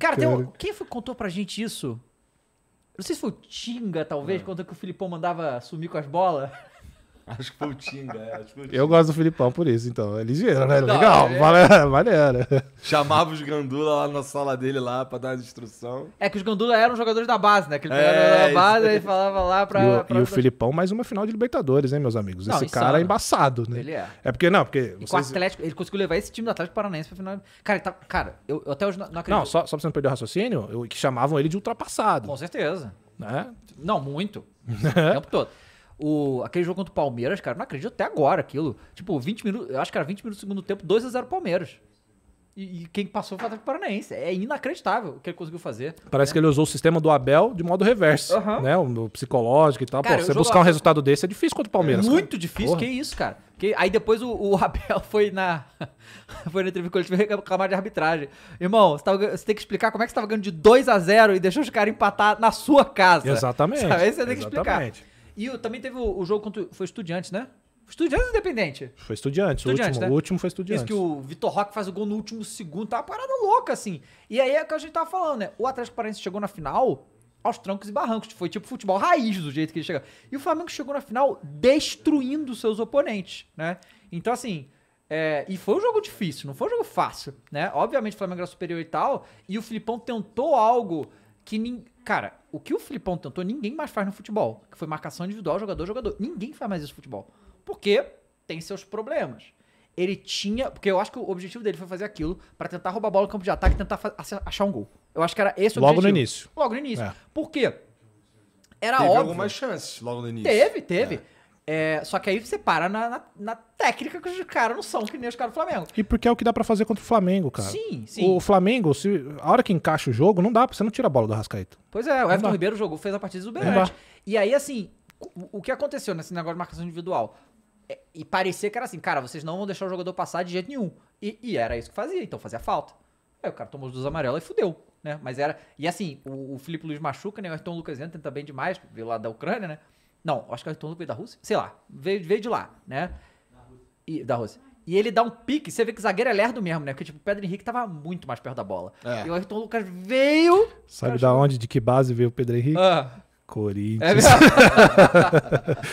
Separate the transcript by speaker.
Speaker 1: Cara, Um... quem foi que contou pra gente isso? Não sei se foi o Tinga, talvez, ah. é. quando que o Filipão mandava sumir com as bolas. Acho que foi o Tinga, é. Acho que foi o Tinga. Eu gosto do Filipão por isso, então. É ligeiro, né? Não, Legal, é... é maneiro. maneiro. Chamava os Gandula lá na sala dele lá pra dar a instrução. É que os Gandula eram jogadores da base, né? Que ele é, da base e falava lá pra. E o, pra... E o Filipão, mais uma final de Libertadores, hein, meus amigos? Não, esse insano. cara é embaçado, né? Ele é. É porque, não, porque. E com o Atlético, ele conseguiu levar esse time do Atlético Paranaense pra final. Cara, tá... cara eu, eu, até hoje não acredito. Não, só, só pra você não perder o raciocínio, eu, que chamavam ele de ultrapassado. Com certeza. Né? Não, muito. o tempo todo. O, aquele jogo contra o Palmeiras, cara, não acredito até agora aquilo. Tipo, 20 minutos, acho que era 20 minutos do segundo tempo, 2 a 0 Palmeiras. E, e quem passou foi o Atlético Paranaense. É inacreditável o que ele conseguiu fazer. Parece né? que ele usou o sistema do Abel de modo reverso, uhum. né? O, psicológico e tal. Cara, Pô, você buscar um resultado desse é difícil contra o Palmeiras. muito cara. difícil, Porra. que isso, cara. Que, aí depois o, o Abel foi na foi na entrevista coletiva reclamar de arbitragem. Irmão, você, tava, você, tem que explicar como é que você tava ganhando de 2 a 0 e deixou os caras empatar na sua casa. Exatamente. Sabe? Aí você tem que explicar. Exatamente. E o, também teve o, o, jogo contra. Foi Estudiantes, né? Estudiantes Independente. Foi Estudiantes, o, último, né? o último foi Estudiantes. Isso que o Vitor Roque faz o gol no último segundo, tá uma parada louca, assim. E aí é o que a gente tava falando, né? O Atlético Paranaense chegou na final aos trancos e barrancos. Foi tipo futebol raiz do jeito que ele chega. E o Flamengo chegou na final destruindo seus oponentes, né? Então, assim. É, e foi um jogo difícil, não foi um jogo fácil, né? Obviamente o Flamengo era superior e tal, e o Filipão tentou algo que nin... cara, o que o Filipão tentou, ninguém mais faz no futebol, que foi marcação individual, jogador, jogador. Ninguém faz mais isso no futebol, porque tem seus problemas. Ele tinha, porque eu acho que o objetivo dele foi fazer aquilo para tentar roubar a bola no campo de ataque, tentar achar um gol. Eu acho que era esse o Logo objetivo. Logo no início. Logo no início. É. Por quê? Era teve óbvio. algumas chances logo no início. Teve, teve. É. É, só que aí você para na, na, na, técnica que os caras não são que nem os caras do Flamengo. E porque é o que dá para fazer contra o Flamengo, cara. Sim, sim. O Flamengo, se, a hora que encaixa o jogo, não dá, você não tira a bola do rascaito Pois é, o não Everton dá. Ribeiro jogou, fez a partida exuberante. E aí, assim, o, o que aconteceu nesse negócio de marcação individual? É, e parecia que era assim, cara, vocês não vão deixar o jogador passar de jeito nenhum. E, e era isso que fazia, então fazia falta. Aí o cara tomou os duas amarelos e fudeu. Né? Mas era. E assim, o, o Felipe Luiz machuca, né? O Ayrton Lucas entra também demais, veio lá da Ucrânia, né? Não, acho que é o Arthur Lucas veio da Rússia. Sei lá. Veio, veio de lá, né? Da Rússia. E, da Rússia. E ele dá um pique, você vê que o zagueiro é lerdo mesmo, né? Porque, tipo, o Pedro Henrique tava muito mais perto da bola. É. E o Ayrton Lucas veio. Sabe da onde, de que base veio o Pedro Henrique? Ah. Corinthians. É